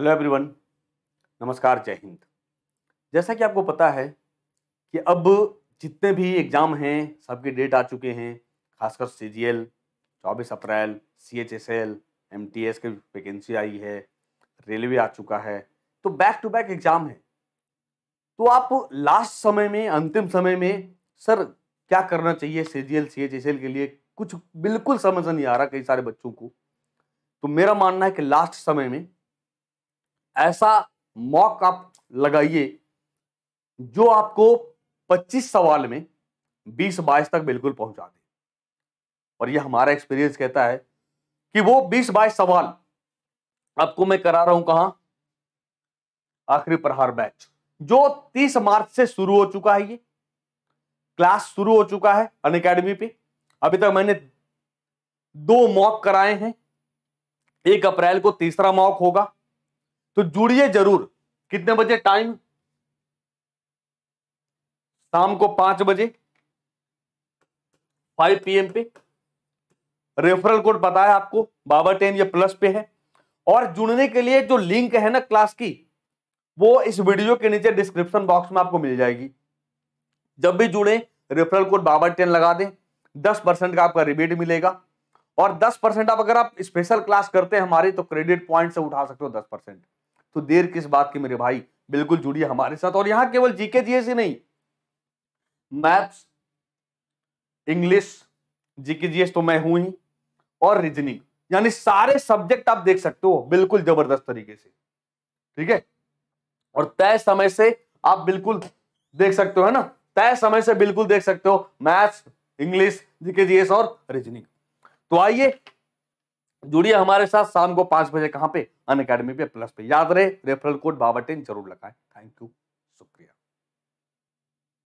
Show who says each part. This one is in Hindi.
Speaker 1: हेलो एवरीवन नमस्कार जय हिंद जैसा कि आपको पता है कि अब जितने भी एग्ज़ाम हैं सबके डेट आ चुके हैं खासकर सी जी एल चौबीस April C H S L M T S की वैकेंसी आई है रेलवे आ चुका है तो बैक टू बैक एग्ज़ाम है तो आप लास्ट समय में अंतिम समय में सर क्या करना चाहिए C G L C H S L के लिए कुछ बिल्कुल समझ नहीं आ रहा कई सारे बच्चों को तो मेरा मानना है कि लास्ट समय में ऐसा मॉक आप लगाइए जो आपको 25 सवाल में 20 बाईस तक बिल्कुल पहुंचा दे और यह हमारा एक्सपीरियंस कहता है कि वो 20 बाईस सवाल आपको मैं करा रहा हूं कहा आखिरी प्रहार बैच जो 30 मार्च से शुरू हो चुका है ये क्लास शुरू हो चुका है अन अकेडमी पे अभी तक मैंने दो मॉक कराए हैं एक अप्रैल को तीसरा मॉक होगा तो जुड़िए जरूर कितने बजे टाइम शाम को पांच बजे 5 पीएम पे रेफरल कोड बताया आपको बाबा टेन ये प्लस पे है और जुड़ने के लिए जो लिंक है ना क्लास की वो इस वीडियो के नीचे डिस्क्रिप्शन बॉक्स में आपको मिल जाएगी जब भी जुड़े रेफरल कोड बाबा टेन लगा दें दस परसेंट का आपका रिबेट मिलेगा और दस परसेंट आप अगर आप स्पेशल क्लास करते हैं हमारी तो क्रेडिट पॉइंट से उठा सकते हो दस परसेंट तो देर किस बात की मेरे भाई बिल्कुल जुड़िए हमारे साथ और यहां केवल जीके जीएस ही नहीं मैथ्स इंग्लिश जीके जीएस तो मैं हूं ही और रीजनिंग यानी सारे सब्जेक्ट आप देख सकते हो बिल्कुल जबरदस्त तरीके से ठीक है और तय समय से आप बिल्कुल देख सकते हो है ना तय समय से बिल्कुल देख सकते हो मैथ्स इंग्लिश जीके जीएस और रीजनिंग तो आइए जुड़िए हमारे साथ शाम को पांच बजे कहाँ पे अन अकेडमी पे प्लस पे याद रहे रेफरल कोड बाबा टेन जरूर लगाए थैंक यू शुक्रिया